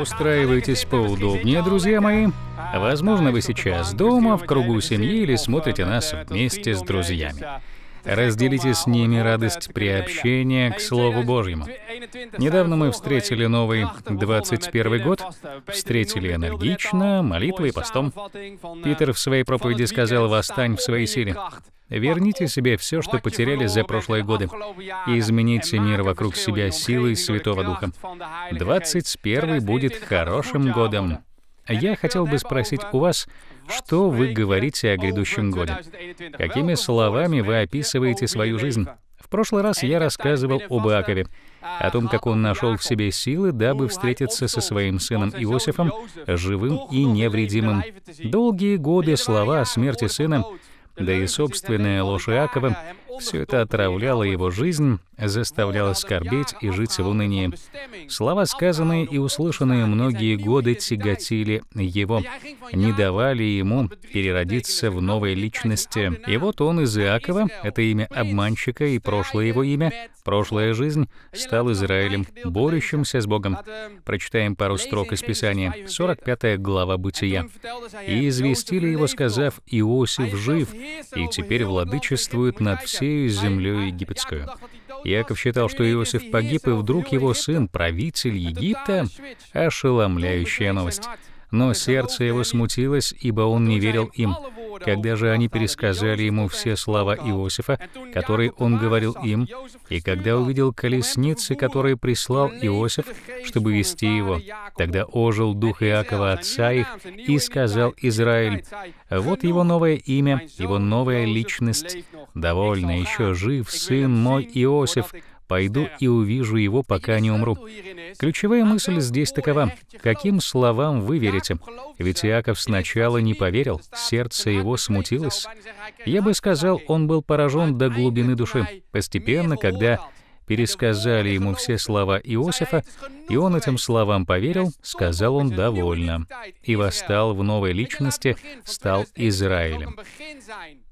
Устраивайтесь поудобнее, друзья мои. Возможно, вы сейчас дома, в кругу семьи или смотрите нас вместе с друзьями. Разделите с ними радость приобщения к Слову Божьему. Недавно мы встретили новый 21 год, встретили энергично, молитвой и постом. Питер в своей проповеди сказал «Восстань в своей силе». Верните себе все, что потеряли за прошлые годы, и измените мир вокруг себя силой Святого Духа. 21 будет хорошим годом. Я хотел бы спросить у вас, что вы говорите о грядущем годе? Какими словами вы описываете свою жизнь? В прошлый раз я рассказывал об Иакове, о том, как он нашел в себе силы, дабы встретиться со своим сыном Иосифом, живым и невредимым. Долгие годы слова о смерти сына, да и собственная ложь Иакова, все это отравляло его жизнь, заставляло скорбеть и жить в унынии. Слова, сказанные и услышанные многие годы, тяготили его, не давали ему переродиться в новой личности. И вот он из Иакова, это имя обманщика и прошлое его имя, прошлая жизнь, стал Израилем, борющимся с Богом. Прочитаем пару строк из Писания, 45 глава Бытия. «И известили его, сказав, Иосиф жив, и теперь владычествует над всем. Иудею с египетскую. Яков считал, что Иосиф погиб, и вдруг его сын, правитель Египта, ошеломляющая новость. Но сердце его смутилось, ибо он не верил им. Когда же они пересказали ему все слова Иосифа, которые он говорил им, и когда увидел колесницы, которые прислал Иосиф, чтобы вести его, тогда ожил дух Иакова, отца их, и сказал Израиль, «Вот его новое имя, его новая личность. Довольно еще жив сын мой Иосиф, Пойду и увижу его, пока не умру. Ключевая мысль здесь такова. Каким словам вы верите? Ведь Иаков сначала не поверил, сердце его смутилось. Я бы сказал, он был поражен до глубины души. Постепенно, когда пересказали ему все слова Иосифа, и он этим словам поверил, сказал он «довольно», и восстал в новой личности, стал Израилем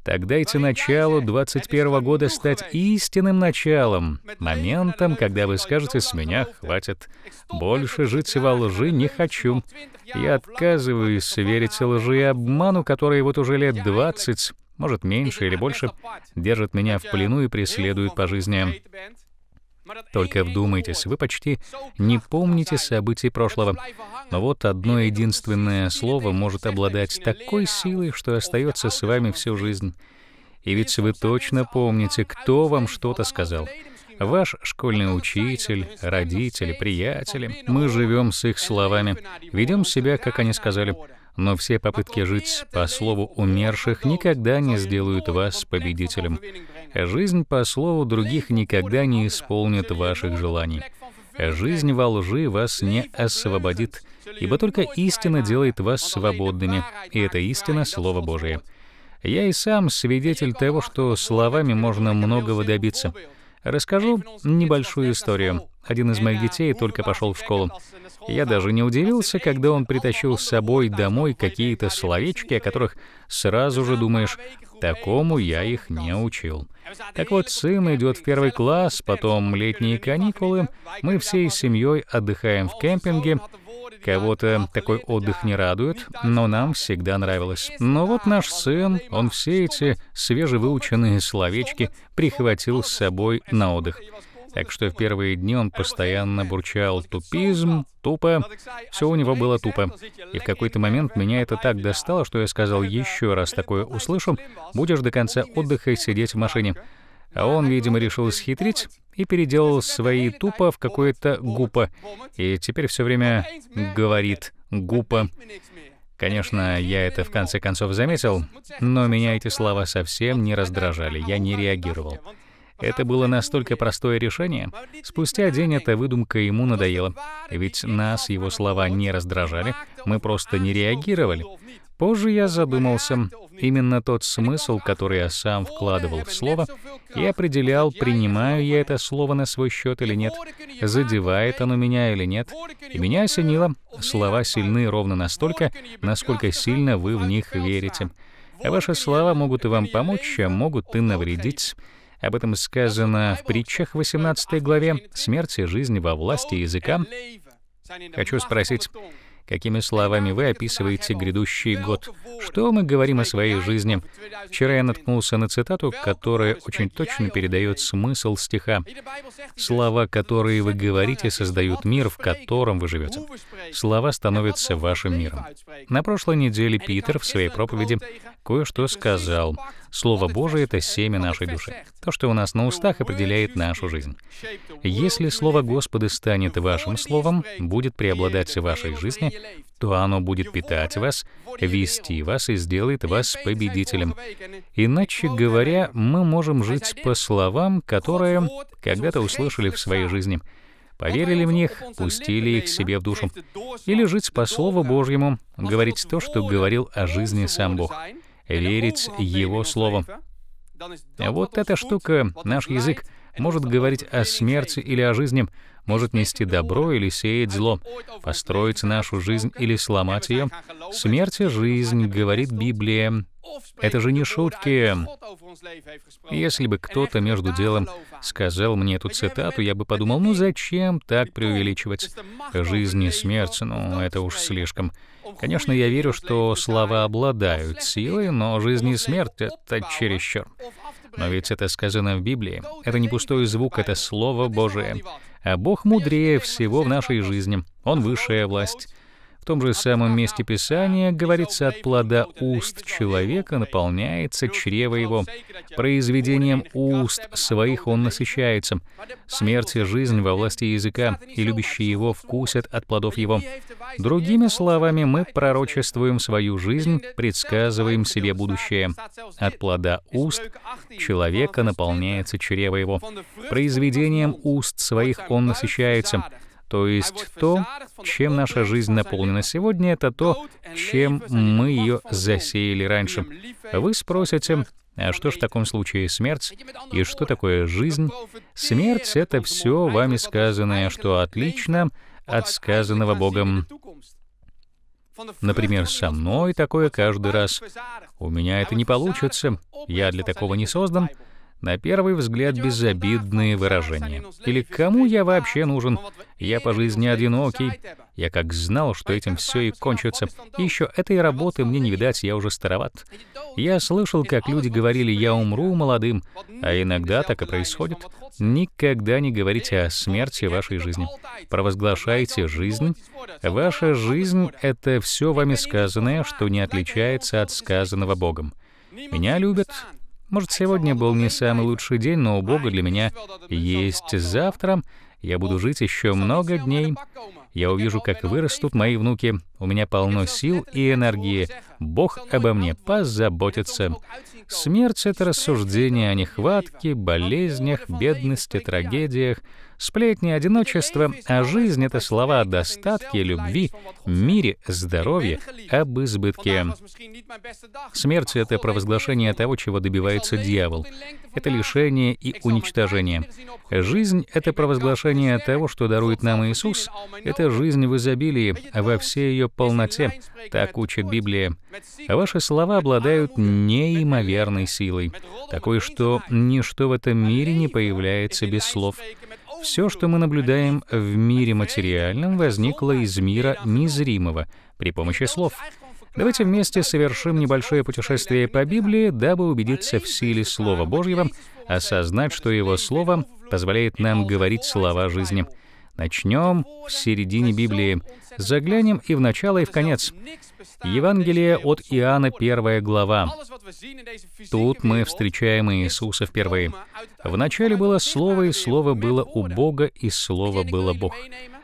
так дайте началу 21 года стать истинным началом, моментом, когда вы скажете «с меня хватит, больше жить во лжи не хочу, я отказываюсь верить лжи и обману, которые вот уже лет 20, может меньше или больше, держат меня в плену и преследуют по жизни. Только вдумайтесь, вы почти не помните событий прошлого. Но вот одно единственное слово может обладать такой силой, что остается с вами всю жизнь. И ведь вы точно помните, кто вам что-то сказал ваш школьный учитель, родители, приятели. Мы живем с их словами, ведем себя, как они сказали, но все попытки жить по слову умерших никогда не сделают вас победителем. Жизнь по слову других никогда не исполнит ваших желаний. Жизнь во лжи вас не освободит, ибо только истина делает вас свободными, и это истина — Слово Божие. Я и сам свидетель того, что словами можно многого добиться — Расскажу небольшую историю. Один из моих детей только пошел в школу. Я даже не удивился, когда он притащил с собой домой какие-то словечки, о которых сразу же думаешь, такому я их не учил. Так вот, сын идет в первый класс, потом летние каникулы, мы всей семьей отдыхаем в кемпинге, Кого-то такой отдых не радует, но нам всегда нравилось. Но вот наш сын, он все эти свежевыученные словечки прихватил с собой на отдых. Так что в первые дни он постоянно бурчал «тупизм», «тупо». Все у него было тупо. И в какой-то момент меня это так достало, что я сказал «еще раз такое услышу, будешь до конца отдыха сидеть в машине». А он, видимо, решил схитрить и переделал свои тупо в какое-то гупа. И теперь все время говорит гупа. Конечно, я это в конце концов заметил, но меня эти слова совсем не раздражали, я не реагировал. Это было настолько простое решение. Спустя день эта выдумка ему надоела. Ведь нас его слова не раздражали, мы просто не реагировали. Позже я задумался, Именно тот смысл, который я сам вкладывал в слово, и определял, принимаю я это слово на свой счет или нет, задевает оно меня или нет. И меня осенило, слова сильны ровно настолько, насколько сильно вы в них верите. А ваши слова могут и вам помочь, а могут и навредить. Об этом сказано в притчах 18 главе «Смерть и жизнь во власти языка». Хочу спросить, какими словами вы описываете грядущий год. Что мы говорим о своей жизни? Вчера я наткнулся на цитату, которая очень точно передает смысл стиха. «Слова, которые вы говорите, создают мир, в котором вы живете. Слова становятся вашим миром». На прошлой неделе Питер в своей проповеди кое-что сказал. Слово Божие — это семя нашей души. То, что у нас на устах, определяет нашу жизнь. Если Слово Господа станет вашим Словом, будет преобладать в вашей жизни, то оно будет питать вас, вести вас и сделает вас победителем. Иначе говоря, мы можем жить по словам, которые когда-то услышали в своей жизни поверили в них, пустили их себе в душу. Или жить по Слову Божьему, говорить то, что говорил о жизни сам Бог верить его словом. Вот эта штука, наш язык, может говорить о смерти или о жизни, может нести добро или сеять зло, построить нашу жизнь или сломать ее. Смерть и жизнь, говорит Библия, это же не шутки. Если бы кто-то между делом сказал мне эту цитату, я бы подумал, ну зачем так преувеличивать? Жизнь и смерть, ну это уж слишком. Конечно, я верю, что слова обладают силой, но жизнь и смерть — это чересчур. Но ведь это сказано в Библии. Это не пустой звук, это Слово Божие. А Бог мудрее всего в нашей жизни. Он высшая власть том же а самом месте Писания говорится, от плода уст человека наполняется чрево его. Произведением уст своих он насыщается. Смерть и жизнь во власти языка, и любящие его вкусят от плодов его. Другими словами, мы пророчествуем свою жизнь, предсказываем себе будущее. От плода уст человека наполняется чрево его. Произведением уст своих он насыщается. То есть то, чем наша жизнь наполнена сегодня, это то, чем мы ее засеяли раньше. Вы спросите, а что ж в таком случае смерть? И что такое жизнь? Смерть — это все вами сказанное, что отлично от сказанного Богом. Например, со мной такое каждый раз. У меня это не получится. Я для такого не создан на первый взгляд безобидные выражения. Или «Кому я вообще нужен? Я по жизни одинокий». Я как знал, что этим все и кончится. И еще этой работы мне не видать, я уже староват. Я слышал, как люди говорили «я умру молодым», а иногда так и происходит. Никогда не говорите о смерти вашей жизни. Провозглашайте жизнь. Ваша жизнь — это все вами сказанное, что не отличается от сказанного Богом. Меня любят, может, сегодня был не самый лучший день, но у Бога для меня есть завтра. Я буду жить еще много дней. Я увижу, как вырастут мои внуки. У меня полно сил и энергии. Бог обо мне позаботится. Смерть — это рассуждение о нехватке, болезнях, бедности, трагедиях — Сплетни, одиночество, а жизнь — это слова о достатке, любви, мире, здоровье, об избытке. Смерть — это провозглашение того, чего добивается дьявол. Это лишение и уничтожение. Жизнь — это провозглашение того, что дарует нам Иисус. Это жизнь в изобилии, во всей ее полноте. Так учит Библия. Ваши слова обладают неимоверной силой, такой, что ничто в этом мире не появляется без слов. Все, что мы наблюдаем в мире материальном, возникло из мира незримого при помощи слов. Давайте вместе совершим небольшое путешествие по Библии, дабы убедиться в силе Слова Божьего, осознать, что Его Слово позволяет нам говорить слова жизни — Начнем в середине Библии. Заглянем и в начало, и в конец. Евангелие от Иоанна, первая глава. Тут мы встречаем Иисуса впервые. начале было Слово, и Слово было у Бога, и Слово было Бог».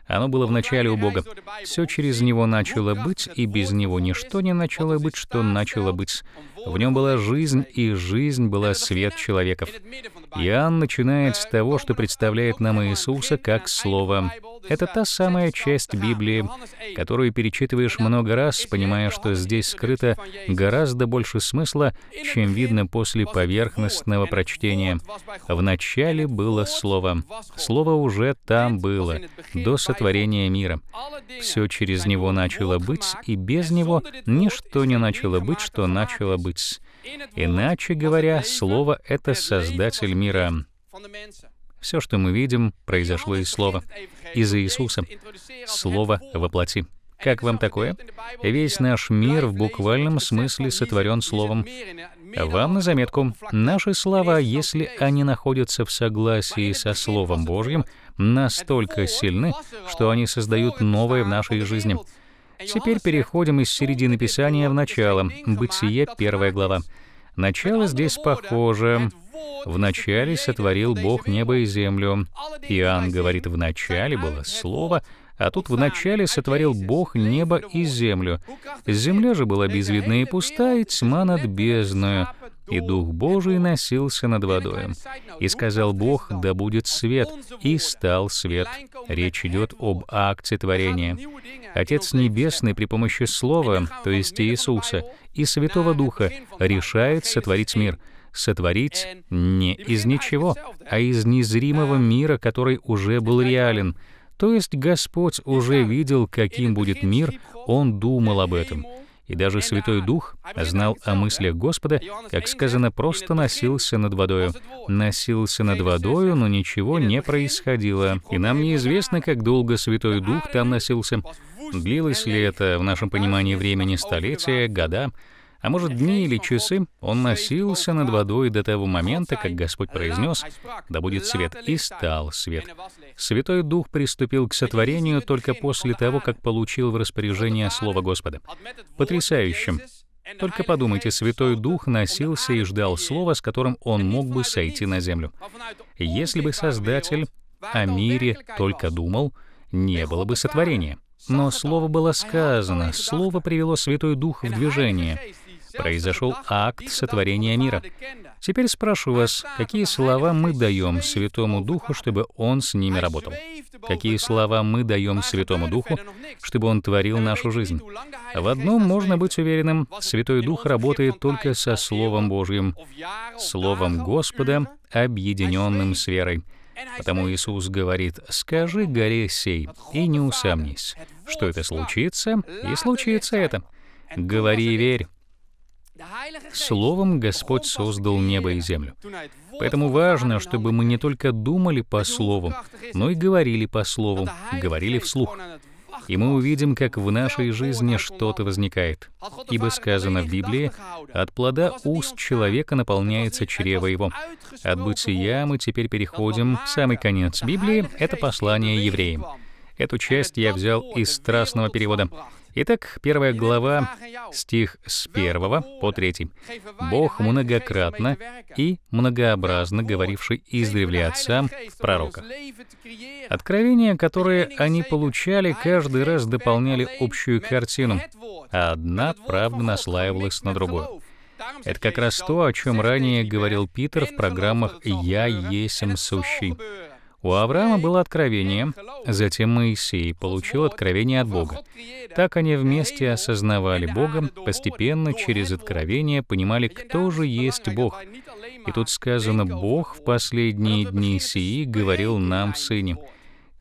Оно было в начале у Бога. Все через Него начало быть, и без Него ничто не начало быть, что начало быть. В нем была жизнь, и жизнь была свет человеков. Иоанн начинает с того, что представляет нам Иисуса как Слово. Это та самая часть Библии, которую перечитываешь много раз, понимая, что здесь скрыто гораздо больше смысла, чем видно после поверхностного прочтения. В начале было Слово. Слово уже там было, до сотворения мира. Все через него начало быть, и без него ничто не начало быть, что начало быть. Творец. Иначе говоря, слово — это Создатель мира. Все, что мы видим, произошло из Слова, из Иисуса. Слово воплоти. Как вам такое? Весь наш мир в буквальном смысле сотворен Словом. Вам на заметку, наши слова, если они находятся в согласии со Словом Божьим, настолько сильны, что они создают новое в нашей жизни — Теперь переходим из середины Писания в начало. Бытие, первая глава. Начало здесь похоже. В начале сотворил Бог небо и землю. Иоанн говорит, в начале было слово, а тут в начале сотворил Бог небо и землю. Земля же была безвидна и пуста, и тьма над бездною и Дух Божий носился над водою. И сказал Бог, да будет свет, и стал свет. Речь идет об акте творения. Отец Небесный при помощи Слова, то есть Иисуса, и Святого Духа решает сотворить мир — сотворить не из ничего, а из незримого мира, который уже был реален. То есть Господь уже видел, каким будет мир, Он думал об этом и даже Святой Дух знал о мыслях Господа, как сказано, просто носился над водою. Носился над водою, но ничего не происходило. И нам неизвестно, как долго Святой Дух там носился. Длилось ли это, в нашем понимании времени, столетия, года, а может дни или часы, он носился над водой до того момента, как Господь произнес, «Да будет свет», и стал свет. Святой Дух приступил к сотворению только после того, как получил в распоряжение Слово Господа. Потрясающим. Только подумайте, Святой Дух носился и ждал слова, с которым он мог бы сойти на землю. Если бы Создатель о мире только думал, не было бы сотворения. Но Слово было сказано, Слово привело Святой Дух в движение произошел акт сотворения мира. Теперь спрошу вас, какие слова мы даем Святому Духу, чтобы Он с ними работал? Какие слова мы даем Святому Духу, чтобы Он творил нашу жизнь? А в одном можно быть уверенным, Святой Дух работает только со Словом Божьим, Словом Господа, а объединенным с верой. Потому Иисус говорит, «Скажи горе сей, и не усомнись, что это случится, и случится это. Говори и верь, Словом, Господь создал небо и землю. Поэтому важно, чтобы мы не только думали по слову, но и говорили по слову, говорили вслух. И мы увидим, как в нашей жизни что-то возникает. Ибо сказано в Библии, «От плода уст человека наполняется чрево его». От бытия мы теперь переходим в самый конец Библии, это послание евреям. Эту часть я взял из страстного перевода. Итак, первая глава, стих с первого по 3. «Бог многократно и многообразно говоривший издревле отцам в пророках». Откровения, которые они получали, каждый раз дополняли общую картину, а одна правда наслаивалась на другую. Это как раз то, о чем ранее говорил Питер в программах «Я есмь сущий». У Авраама было откровение, затем Моисей получил откровение от Бога. Так они вместе осознавали Бога, постепенно через откровение понимали, кто же есть Бог. И тут сказано, «Бог в последние дни сии говорил нам, Сыне»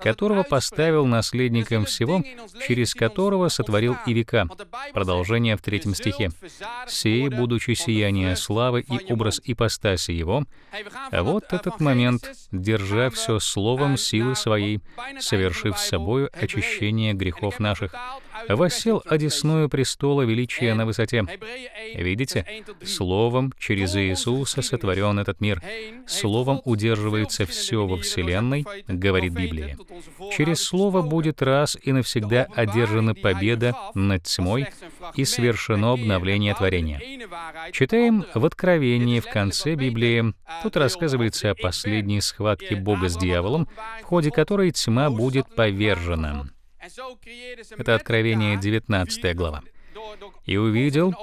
которого поставил наследником всего, через которого сотворил и века. Продолжение в третьем стихе. «Сей, будучи сияние славы и образ ипостаси его, а вот этот момент, держа все словом силы своей, совершив с собою очищение грехов наших, воссел одесную престола величия на высоте. Видите? Словом через Иисуса сотворен этот мир. Словом удерживается все во Вселенной, говорит Библия. Через Слово будет раз и навсегда одержана победа над тьмой и совершено обновление творения. Читаем в Откровении в конце Библии. Тут рассказывается о последней схватке Бога с дьяволом, в ходе которой тьма будет повержена. Это Откровение 19 глава. «И увидел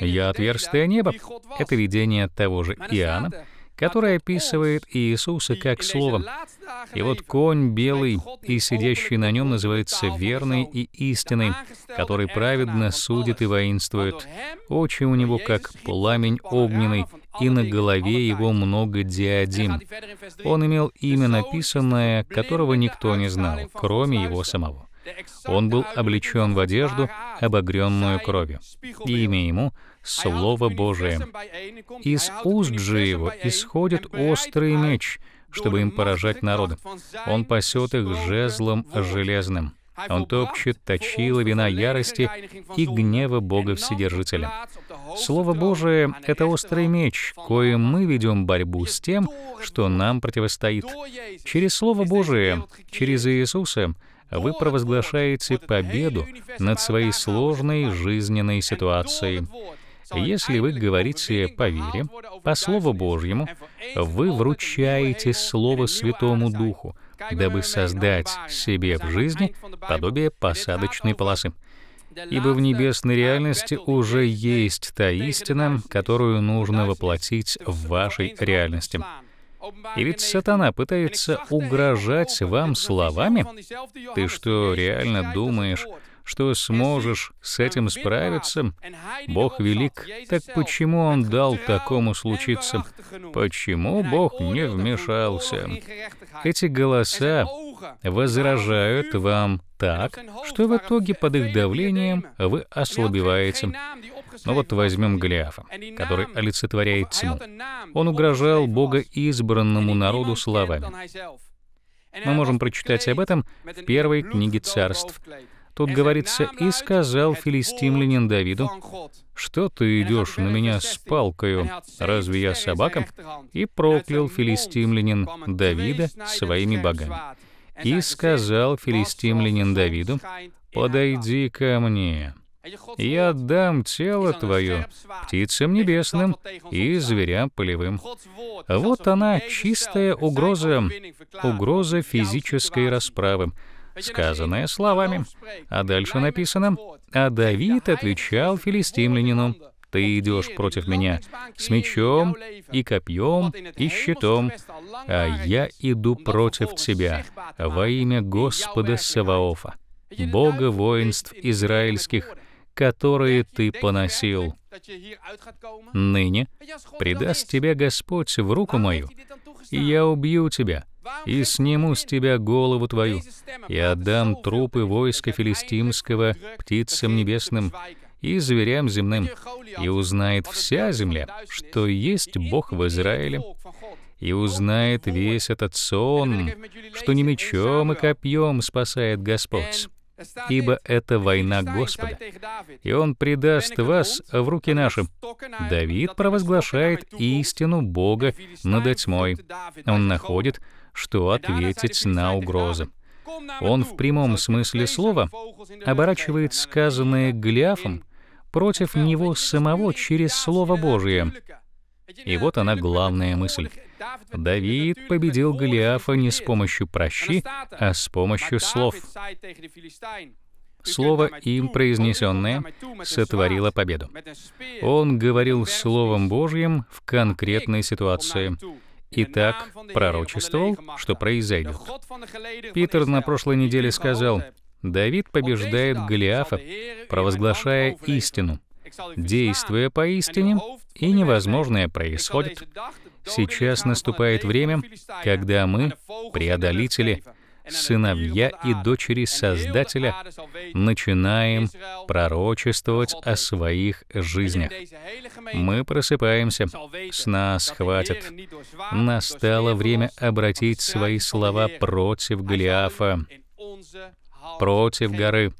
я отверстие неба». Это видение того же Иоанна, которое описывает Иисуса как Слово. И вот конь белый и сидящий на нем называется верный и истинный, который праведно судит и воинствует. Очи у него как пламень огненный, и на голове его много диадим. Он имел имя написанное, которого никто не знал, кроме его самого. Он был облечен в одежду, обогренную кровью. Имя ему — Слово Божие. Из уст же его исходит острый меч, чтобы им поражать народы. Он пасет их жезлом железным. Он топчет точила вина ярости и гнева Бога Вседержителя. Слово Божие — это острый меч, коим мы ведем борьбу с тем, что нам противостоит. Через Слово Божие, через Иисуса — вы провозглашаете победу над своей сложной жизненной ситуацией. Если вы говорите по вере, по Слову Божьему, вы вручаете Слово Святому Духу, дабы создать себе в жизни подобие посадочной полосы. Ибо в небесной реальности уже есть та истина, которую нужно воплотить в вашей реальности. И ведь сатана пытается угрожать вам словами. Ты что, реально думаешь, что сможешь с этим справиться? Бог велик, так почему Он дал такому случиться? Почему Бог не вмешался? Эти голоса возражают вам так, что в итоге под их давлением вы ослабеваете. Но вот возьмем Голиафа, который олицетворяет тьму. Он угрожал Бога избранному народу словами. Мы можем прочитать об этом в первой книге царств. Тут говорится, «И сказал филистимлянин Давиду, что ты идешь на меня с палкою, разве я собака?» И проклял филистимлянин Давида своими богами. «И сказал филистимлянин Давиду, подойди ко мне, я отдам тело твое птицам небесным и зверям полевым. Вот она, чистая угроза, угроза физической расправы, сказанная словами. А дальше написано, «А Давид отвечал филистимлянину, ты идешь против меня с мечом и копьем и щитом, а я иду против тебя во имя Господа Саваофа, Бога воинств израильских, которые ты поносил. Ныне предаст тебя Господь в руку мою, и я убью тебя, и сниму с тебя голову твою, и отдам трупы войска филистимского птицам небесным и зверям земным, и узнает вся земля, что есть Бог в Израиле, и узнает весь этот сон, что не мечом и копьем спасает Господь, ибо это война Господа, и Он предаст вас в руки нашим. Давид провозглашает истину Бога над тьмой. Он находит, что ответить на угрозы. Он в прямом смысле слова оборачивает сказанное Голиафом против него самого через Слово Божие. И вот она главная мысль. Давид победил Голиафа не с помощью прощи, а с помощью слов. Слово, им произнесенное, сотворило победу. Он говорил Словом Божьим в конкретной ситуации. И так пророчествовал, что произойдет. Питер на прошлой неделе сказал, «Давид побеждает Голиафа, провозглашая истину, действуя поистине, и невозможное происходит. Сейчас наступает время, когда мы, преодолители, сыновья и дочери Создателя, начинаем пророчествовать о своих жизнях. Мы просыпаемся, с нас хватит. Настало время обратить свои слова против Голиафа, против горы,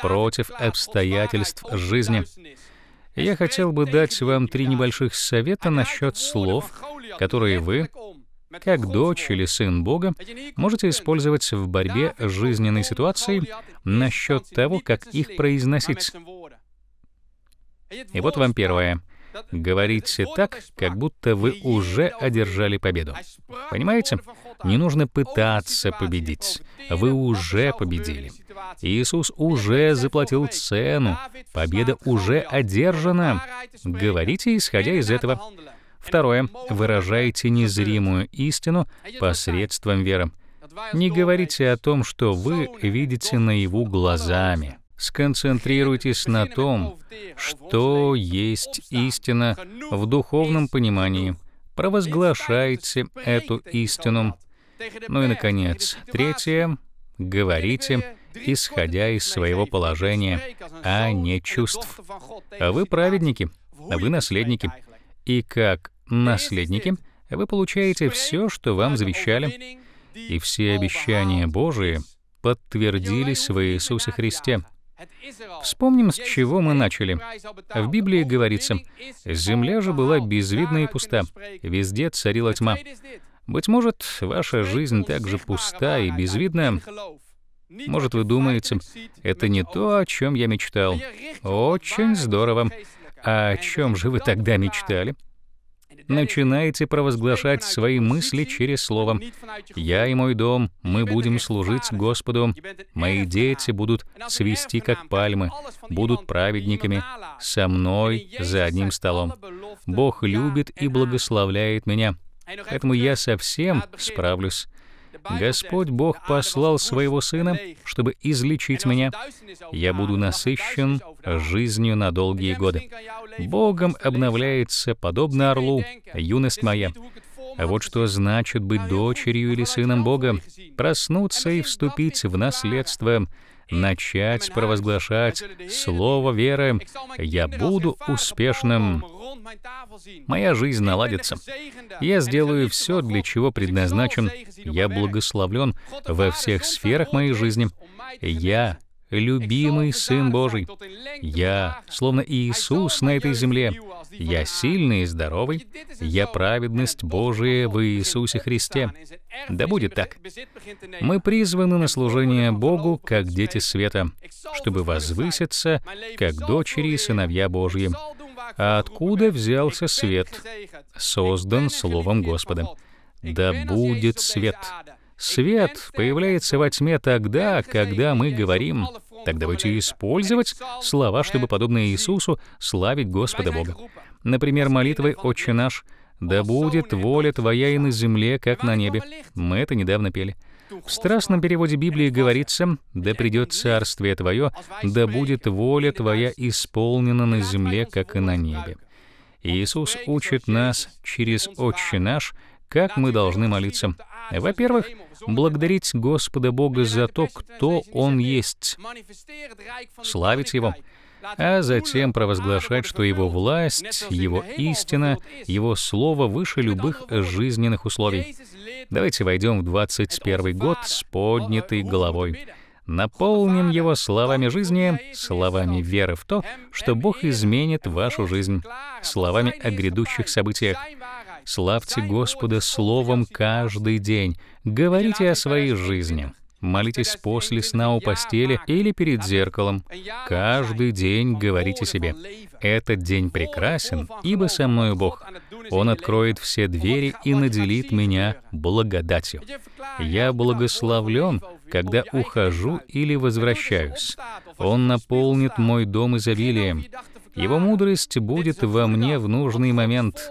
против обстоятельств жизни. Я хотел бы дать вам три небольших совета насчет слов, которые вы, как дочь или сын Бога, можете использовать в борьбе с жизненной ситуацией насчет того, как их произносить. И вот вам первое. Говорите так, как будто вы уже одержали победу. Понимаете? Не нужно пытаться победить. Вы уже победили. Иисус уже заплатил цену. Победа уже одержана. Говорите, исходя из этого. Второе. Выражайте незримую истину посредством веры. Не говорите о том, что вы видите наяву глазами. Сконцентрируйтесь на том, что есть истина в духовном понимании. Провозглашайте эту истину. Ну и, наконец, третье — говорите, исходя из своего положения, а не чувств. Вы праведники, вы наследники. И как наследники вы получаете все, что вам завещали, и все обещания Божии подтвердились в Иисусе Христе. Вспомним, с чего мы начали. В Библии говорится, «Земля же была безвидна и пуста, везде царила тьма, быть может, ваша жизнь так же пуста и безвидна. Может, вы думаете, это не то, о чем я мечтал. Очень здорово. А о чем же вы тогда мечтали? начинаете провозглашать свои мысли через слово. «Я и мой дом, мы будем служить Господу, мои дети будут свести как пальмы, будут праведниками, со мной за одним столом. Бог любит и благословляет меня, Поэтому я совсем справлюсь. Господь Бог послал Своего Сына, чтобы излечить меня. Я буду насыщен жизнью на долгие годы. Богом обновляется, подобно орлу, юность моя. А вот что значит быть дочерью или сыном Бога, проснуться и вступить в наследство, начать провозглашать слово веры «Я буду успешным». Моя жизнь наладится. Я сделаю все, для чего предназначен. Я благословлен во всех сферах моей жизни. Я любимый Сын Божий. Я, словно Иисус на этой земле, я сильный и здоровый, я праведность Божия в Иисусе Христе. Да будет так. Мы призваны на служение Богу, как дети света, чтобы возвыситься, как дочери и сыновья Божьи. А откуда взялся свет? Создан Словом Господа. Да будет свет. Свет появляется во тьме тогда, когда мы говорим. Так давайте использовать слова, чтобы, подобно Иисусу, славить Господа Бога. Например, молитвы «Отче наш», «Да будет воля Твоя и на земле, как на небе». Мы это недавно пели. В страстном переводе Библии говорится «Да придет царствие Твое, да будет воля Твоя исполнена на земле, как и на небе». Иисус учит нас через «Отче наш» Как мы должны молиться? Во-первых, благодарить Господа Бога за то, кто Он есть, славить Его, а затем провозглашать, что Его власть, Его истина, Его Слово выше любых жизненных условий. Давайте войдем в 21 год с поднятой головой. Наполним его словами жизни, словами веры в то, что Бог изменит вашу жизнь, словами о грядущих событиях. Славьте Господа словом каждый день. Говорите о своей жизни. Молитесь после сна у постели или перед зеркалом. Каждый день говорите себе, «Этот день прекрасен, ибо со мною Бог. Он откроет все двери и наделит меня благодатью. Я благословлен, когда ухожу или возвращаюсь. Он наполнит мой дом изобилием. Его мудрость будет во мне в нужный момент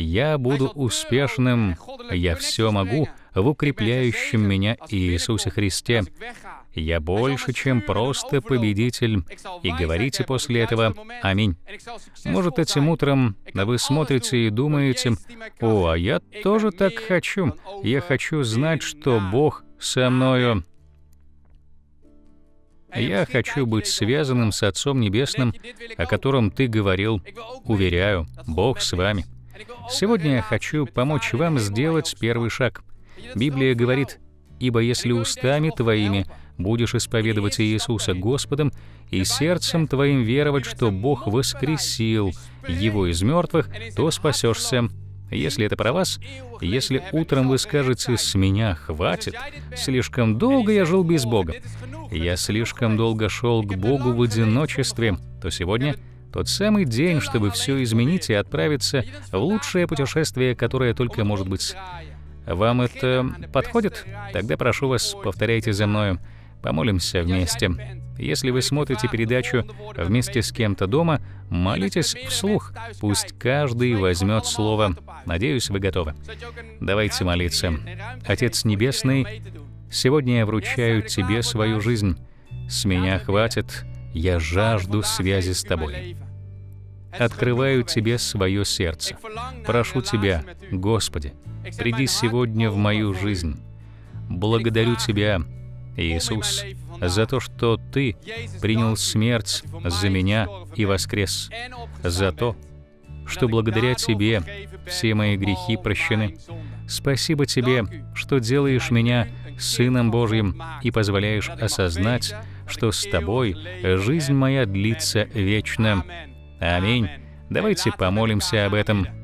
я буду успешным, я все могу в укрепляющем меня Иисусе Христе. Я больше, чем просто победитель. И говорите после этого «Аминь». Может, этим утром вы смотрите и думаете, «О, а я тоже так хочу. Я хочу знать, что Бог со мною». Я хочу быть связанным с Отцом Небесным, о котором ты говорил. Уверяю, Бог с вами. Сегодня я хочу помочь вам сделать первый шаг. Библия говорит, «Ибо если устами твоими будешь исповедовать Иисуса Господом и сердцем твоим веровать, что Бог воскресил Его из мертвых, то спасешься». Если это про вас, если утром вы скажете «с меня хватит», «слишком долго я жил без Бога», «я слишком долго шел к Богу в одиночестве», то сегодня — тот самый день, чтобы все изменить и отправиться в лучшее путешествие, которое только может быть. Вам это подходит? Тогда прошу вас, повторяйте за мною. Помолимся вместе. Если вы смотрите передачу вместе с кем-то дома, молитесь вслух. Пусть каждый возьмет слово. Надеюсь, вы готовы. Давайте молиться. Отец Небесный, сегодня я вручаю Тебе свою жизнь. С меня хватит я жажду связи с Тобой. Открываю Тебе свое сердце. Прошу Тебя, Господи, приди сегодня в мою жизнь. Благодарю Тебя, Иисус, за то, что Ты принял смерть за меня и воскрес, за то, что благодаря Тебе все мои грехи прощены. Спасибо Тебе, что делаешь меня Сыном Божьим и позволяешь осознать, что с Тобой жизнь моя длится вечно. Аминь. Давайте помолимся об этом.